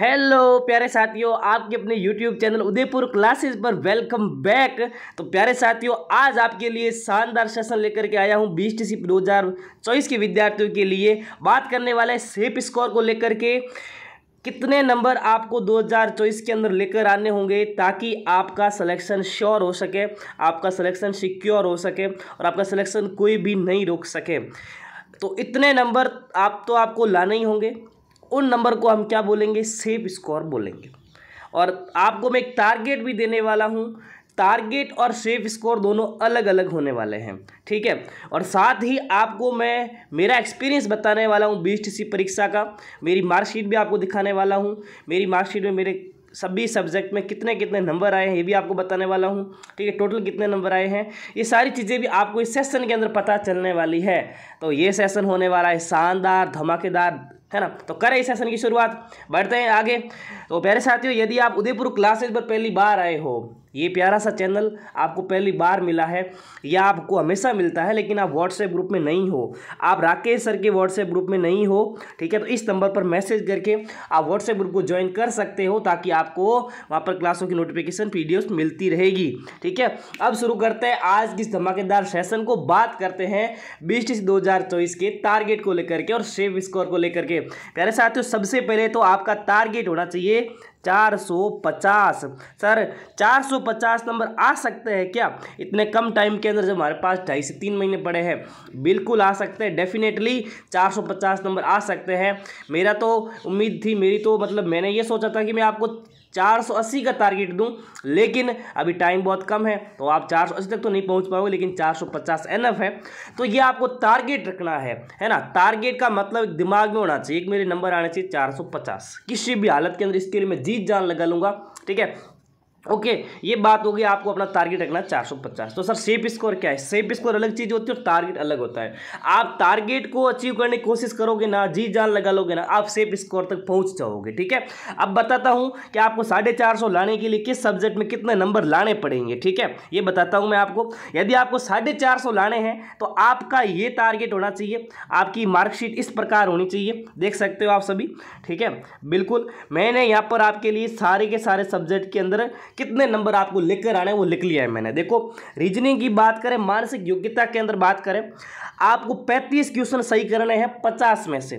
hello प्यारे साथियों आपके अपने यूट्यूब चैनल उदयपुर क्लासेस पर वेलकम बैक तो प्यारे साथियों आज आपके लिए शानदार सेशन लेकर के आया हूं बीस टी सी दो हज़ार चौबीस के विद्यार्थियों के लिए बात करने वाला है सेप स्कोर को लेकर के कितने नंबर आपको 2024 के अंदर लेकर आने होंगे ताकि आपका सिलेक्शन श्योर हो सके आपका सिलेक्शन सिक्योर हो सके और आपका सिलेक्शन कोई भी नहीं रोक सके तो इतने नंबर आप तो आपको लाने ही होंगे उन नंबर को हम क्या बोलेंगे सेफ स्कोर बोलेंगे और आपको मैं एक टारगेट भी देने वाला हूँ टारगेट और सेफ स्कोर दोनों अलग अलग होने वाले हैं ठीक है और साथ ही आपको मैं मेरा एक्सपीरियंस बताने वाला हूँ सी परीक्षा का मेरी मार्कशीट भी आपको दिखाने वाला हूँ मेरी मार्कशीट में मेरे सभी सब्जेक्ट में कितने कितने नंबर आए हैं ये भी आपको बताने वाला हूँ ठीक है टोटल कितने नंबर आए हैं ये सारी चीज़ें भी आपको इस सेशन के अंदर पता चलने वाली है तो ये सेशन होने वाला है शानदार धमाकेदार है ना तो करें इस सेशन की शुरुआत बढ़ते हैं आगे तो प्यारे साथियों यदि आप उदयपुर क्लासेज पर पहली बार आए हो ये प्यारा सा चैनल आपको पहली बार मिला है या आपको हमेशा मिलता है लेकिन आप व्हाट्सएप ग्रुप में नहीं हो आप राकेश सर के व्हाट्सएप ग्रुप में नहीं हो ठीक है तो इस नंबर पर मैसेज करके आप व्हाट्सएप ग्रुप को ज्वाइन कर सकते हो ताकि आपको वहाँ पर क्लासों की नोटिफिकेशन वीडियोस मिलती रहेगी ठीक है अब शुरू करते हैं आज की धमाकेदार सेशन को बात करते हैं बीस से दो के टारगेट को लेकर के और सेव स्कोर को लेकर के प्यारे साथियों सबसे पहले तो आपका टारगेट होना चाहिए 450 सर 450 नंबर आ सकते हैं क्या इतने कम टाइम के अंदर जब हमारे पास ढाई से तीन महीने पड़े हैं बिल्कुल आ सकते हैं डेफिनेटली 450 नंबर आ सकते हैं मेरा तो उम्मीद थी मेरी तो मतलब मैंने ये सोचा था कि मैं आपको 480 का टारगेट दूं लेकिन अभी टाइम बहुत कम है तो आप 480 तक तो नहीं पहुंच पाओगे लेकिन 450 एनएफ है तो ये आपको टारगेट रखना है है ना टारगेट का मतलब दिमाग में होना चाहिए एक मेरे नंबर आने चाहिए 450 किसी भी हालत के अंदर इसके लिए मैं जीत जान लगा लूँगा ठीक है ओके okay, ये बात होगी आपको अपना टारगेट रखना 450 तो सर सेफ स्कोर क्या है सेफ स्कोर अलग चीज़ होती है और टारगेट अलग होता है आप टारगेट को अचीव करने की कोशिश करोगे ना जी जान लगा लोगे ना आप सेफ स्कोर तक पहुंच जाओगे ठीक है अब बताता हूं कि आपको साढ़े चार सौ लाने के लिए किस सब्जेक्ट में कितने नंबर लाने पड़ेंगे ठीक है ये बताता हूँ मैं आपको यदि आपको साढ़े चार सौ लाने हैं तो आपका ये टारगेट होना चाहिए आपकी मार्कशीट इस प्रकार होनी चाहिए देख सकते हो आप सभी ठीक है बिल्कुल मैंने यहाँ पर आपके लिए सारे के सारे सब्जेक्ट के अंदर कितने नंबर आपको लेकर आने वो लिख लिया है मैंने देखो रीजनिंग की बात करें मानसिक योग्यता के अंदर बात करें आपको पैंतीस क्वेश्चन सही करने हैं पचास में से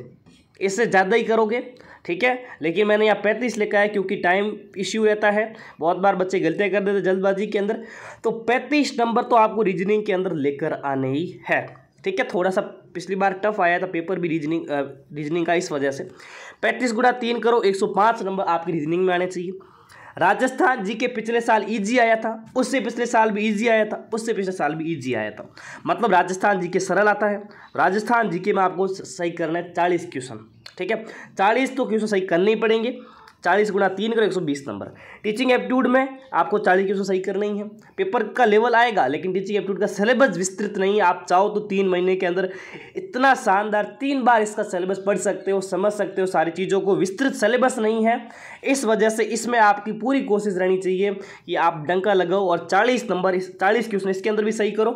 इससे ज़्यादा ही करोगे ठीक है लेकिन मैंने यहाँ पैंतीस लिखा है क्योंकि टाइम इश्यू रहता है बहुत बार बच्चे गलतियाँ कर देते जल्दबाजी के अंदर तो पैंतीस नंबर तो आपको रीजनिंग के अंदर लेकर आने ही है ठीक है थोड़ा सा पिछली बार टफ आया था पेपर भी रीजनिंग रीजनिंग का इस वजह से पैंतीस गुड़ा तीन करो एक सौ पाँच नंबर आपकी रीजनिंग में आने चाहिए राजस्थान जी के पिछले साल ईजी e आया था उससे पिछले साल भी ईजी e आया था उससे पिछले साल भी ईजी e आया था मतलब राजस्थान जी के सरल आता है राजस्थान जी के में आपको सही करना है चालीस क्वेश्चन ठीक है चालीस तो क्वेश्चन सही करने ही पड़ेंगे चालीस गुणा तीन करो एक सौ बीस नंबर टीचिंग एप्टीट्यूड में आपको चालीस क्वेश्चन सही करना ही है पेपर का लेवल आएगा लेकिन टीचिंग एप्टीट्यूड का सिलेबस विस्तृत नहीं है आप चाहो तो तीन महीने के अंदर इतना शानदार तीन बार इसका सिलेबस पढ़ सकते हो समझ सकते हो सारी चीज़ों को विस्तृत सिलेबस नहीं है इस वजह से इसमें आपकी पूरी कोशिश रहनी चाहिए कि आप डंका लगाओ और चालीस नंबर इस चालीस क्वेश्चन इसके अंदर भी सही करो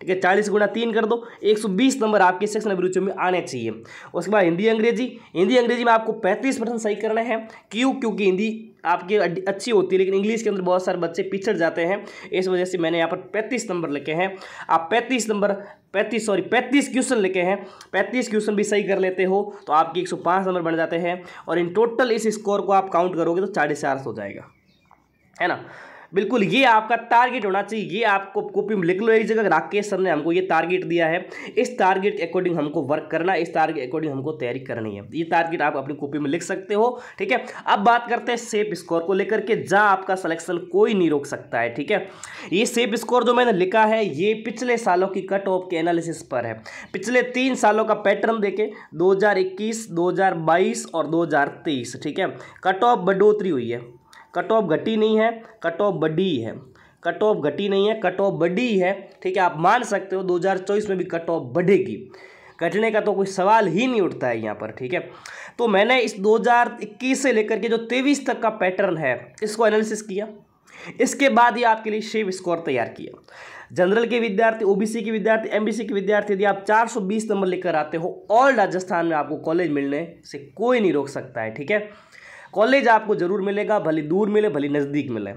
ठीक है चालीस गुणा तीन कर दो एक सौ बीस नंबर आपके सेक्शन अभिरुचियों में आने चाहिए उसके बाद हिंदी अंग्रेजी हिंदी अंग्रेजी में आपको पैंतीस परसेंट सही करना है क्यों क्योंकि हिंदी आपकी अच्छी होती है लेकिन इंग्लिश के अंदर बहुत सारे बच्चे पिछड़ जाते हैं इस वजह से मैंने यहाँ पर पैंतीस नंबर लिखे हैं आप पैंतीस नंबर पैंतीस सॉरी पैंतीस क्वेश्चन लिखे हैं पैंतीस क्वेश्चन भी सही कर लेते हो तो आपके एक सौ पाँच नंबर बन जाते हैं और इन टोटल इस स्कोर को आप काउंट करोगे तो चालीस चार हो जाएगा है ना बिल्कुल ये आपका टारगेट होना चाहिए ये आपको कॉपी में लिख लो एक जगह राकेश सर ने हमको ये टारगेट दिया है इस टारगेट के अकॉर्डिंग हमको वर्क करना इस टारगेट अकॉर्डिंग हमको तैयारी करनी है ये टारगेट आप अपनी कॉपी में लिख सकते हो ठीक है अब बात करते हैं सेफ स्कोर को लेकर के जहाँ आपका सलेक्शन कोई नहीं रोक सकता है ठीक है ये सेफ स्कोर जो मैंने लिखा है ये पिछले सालों की कट ऑफ के एनालिसिस पर है पिछले तीन सालों का पैटर्न देखें दो हज़ार और दो ठीक है कट ऑफ बढ़ोतरी हुई है कट ऑफ घटी नहीं है कट ऑफ बड्डी है कट ऑफ घटी नहीं है कट ऑफ बड्डी है ठीक है आप मान सकते हो 2024 में भी कट ऑफ बढ़ेगी घटने का तो कोई सवाल ही नहीं उठता है यहाँ पर ठीक है तो मैंने इस 2021 से लेकर के जो तेईस तक का पैटर्न है इसको एनालिसिस किया इसके बाद ही आपके लिए शेव स्कोर तैयार किया जनरल के विद्यार्थी ओबीसी के विद्यार्थी एमबीसी के विद्यार्थी यदि आप 420 नंबर लेकर आते हो ऑल राजस्थान में आपको कॉलेज मिलने से कोई नहीं रोक सकता है ठीक है कॉलेज आपको जरूर मिलेगा भले दूर मिले भले नज़दीक मिले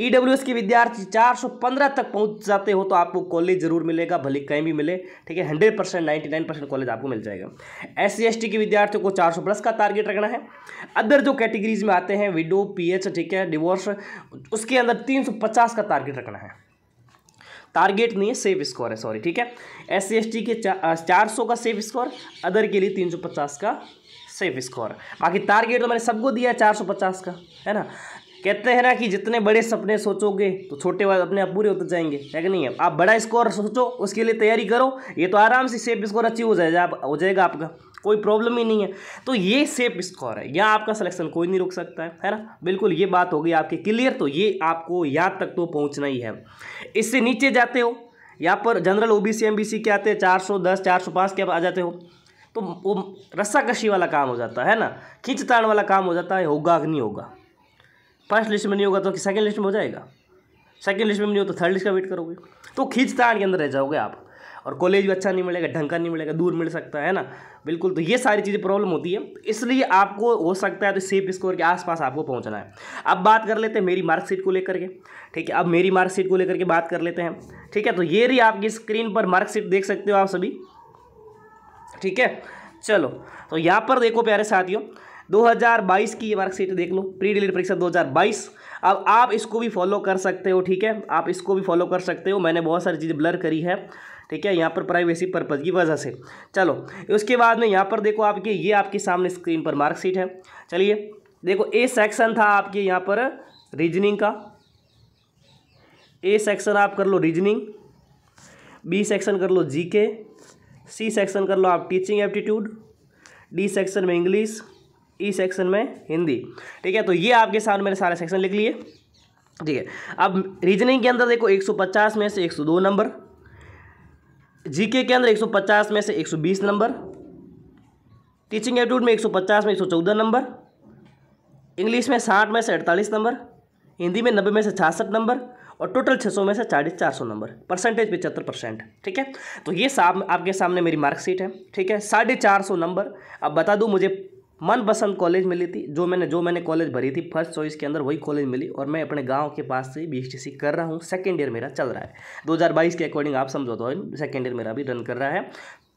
ई e के विद्यार्थी 415 तक पहुंच जाते हो तो आपको कॉलेज जरूर मिलेगा भले कहीं भी मिले ठीक है हंड्रेड परसेंट नाइन्टी कॉलेज आपको मिल जाएगा एस सी के विद्यार्थियों को चार प्लस का टारगेट रखना है अदर जो कैटेगरीज में आते हैं विडो पी ठीक है डिवोर्स उसके अंदर तीन का टारगेट रखना है टारगेट नहीं है सेफ स्कोर है सॉरी ठीक है एस सी के चार सौ का सेफ स्कोर अदर के लिए तीन सौ पचास का सेफ स्कोर बाकी टारगेट तो मैंने सबको दिया चार सौ पचास का है ना कहते हैं ना कि जितने बड़े सपने सोचोगे तो छोटे वाले अपने आप पूरे होते जाएंगे है कि नहीं है आप बड़ा स्कोर सोचो उसके लिए तैयारी करो ये तो आराम से सेफ स्कोर अचीव हो जाएगा आप हो जाएगा आपका कोई प्रॉब्लम ही नहीं है तो ये सेफ स्कोर है या आपका सिलेक्शन कोई नहीं रोक सकता है है ना बिल्कुल ये बात हो गई आपकी क्लियर तो ये आपको यहाँ तक तो पहुँचना ही है इससे नीचे जाते हो यहाँ पर जनरल ओबीसी एमबीसी के आते हैं चार सौ दस चार सौ पाँच के आ जाते हो तो वो रस्सा कशी वाला काम हो जाता है ना खींचताड़ वाला काम हो जाता है होगा कि नहीं होगा फर्स्ट लिस्ट में नहीं होगा तो सेकेंड लिस्ट में हो जाएगा सेकेंड लिस्ट में नहीं हो तो थर्ड लिस्ट का वेट करोगे तो खींचताड़ के अंदर रह जाओगे आप और कॉलेज भी अच्छा नहीं मिलेगा ढंग का नहीं मिलेगा दूर मिल सकता है ना बिल्कुल तो ये सारी चीज़ें प्रॉब्लम होती है इसलिए आपको हो सकता है तो सेफ स्कोर के आसपास आपको पहुंचना है अब बात कर लेते हैं मेरी मार्कशीट को लेकर के ठीक है अब मेरी मार्कशीट को लेकर के बात कर लेते हैं ठीक है तो ये रही आपकी स्क्रीन पर मार्कशीट देख सकते हो आप सभी ठीक है चलो तो यहाँ पर देखो प्यारे साथियों 2022 की ये मार्कशीट देख लो प्री डिलीट परीक्षा 2022 अब आप इसको भी फॉलो कर सकते हो ठीक है आप इसको भी फॉलो कर सकते हो मैंने बहुत सारी चीज़ें ब्लर करी है ठीक है यहाँ पर प्राइवेसी पर्पज़ की वजह से चलो उसके बाद में यहाँ पर देखो आपके ये आपके सामने स्क्रीन पर मार्कशीट है चलिए देखो ए सेक्शन था आपके यहाँ पर रीजनिंग का ए सेक्शन आप कर लो रीजनिंग बी सेक्शन कर लो जीके सी सेक्शन कर लो आप टीचिंग एप्टीट्यूड डी सेक्शन में इंग्लिश ई सेक्शन में हिंदी ठीक है तो ये आपके सामने मैंने सारे सेक्शन लिख लिए ठीक है अब रीजनिंग के अंदर देखो 150 में से 102 नंबर जीके के अंदर 150 में से 120 नंबर टीचिंग एप्टीट्यूड में 150 में 114 नंबर इंग्लिश में 60 में से 48 नंबर हिंदी में 90 में से 66 नंबर और टोटल 600 में से चालीस चार सौ नंबर परसेंटेज पचहत्तर परसेंट ठीक है तो ये साम, आपके सामने मेरी मार्कशीट है ठीक है साढ़े चार सौ नंबर अब बता दूँ मुझे मनपसंद कॉलेज मिली थी जो मैंने जो मैंने कॉलेज भरी थी फर्स्ट चॉइस के अंदर वही कॉलेज मिली और मैं अपने गांव के पास से सी कर रहा हूँ सेकेंड ईयर मेरा चल रहा है 2022 के अकॉर्डिंग आप समझो तो सेकेंड ईयर मेरा भी रन कर रहा है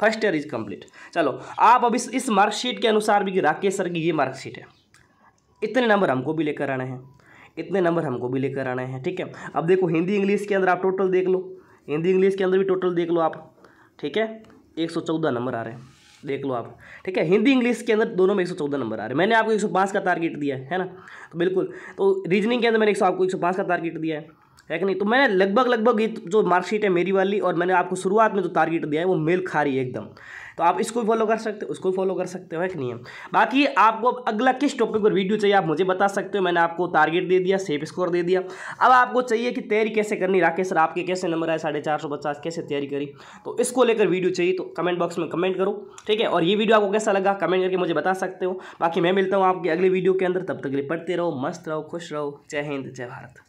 फर्स्ट ईयर इज कंप्लीट चलो आप अब इस इस मार्कशीट के अनुसार भी राकेश सर की ये मार्कशीट है इतने नंबर हमको भी लेकर आने हैं इतने नंबर हमको भी लेकर आने हैं ठीक है अब देखो हिंदी इंग्लिश के अंदर आप टोटल देख लो हिंदी इंग्लिश के अंदर भी टोटल देख लो आप ठीक है एक सौ चौदह नंबर आ रहे हैं देख लो आप ठीक है हिंदी इंग्लिश के अंदर दोनों में एक सौ चौदह नंबर आ रहे हैं मैंने आपको एक सौ पाँच का टारगेट दिया है ना तो बिल्कुल तो रीजनिंग के अंदर मैंने एक सौ आपको एक सौ पाँच का टारगेट दिया है है कि नहीं तो मैंने लगभग लगभग ये जो मार्कशीट है मेरी वाली और मैंने आपको शुरुआत में जो टारगेट दिया है वो मेल खा रही है एकदम तो आप इसको भी फॉलो कर सकते हो उसको भी फॉलो कर सकते हो एक कि नहीं है बाकी आपको अगला किस टॉपिक पर वीडियो चाहिए आप मुझे बता सकते हो मैंने आपको टारगेट दे दिया सेफ स्कोर दे दिया अब आपको चाहिए कि तैयारी कैसे करनी राकेश सर आपके कैसे नंबर आए साढ़े चार सौ पचास कैसे तैयारी करी तो इसको लेकर वीडियो चाहिए तो कमेंट बॉक्स में कमेंट करो ठीक है और ये वीडियो आपको कैसा लगा कमेंट करके मुझे बता सकते हो बाकी मैं मिलता हूँ आपकी अगली वीडियो के अंदर तब तक लिए पढ़ते रहो मस्त रहो खुश रहो जय हिंद जय भारत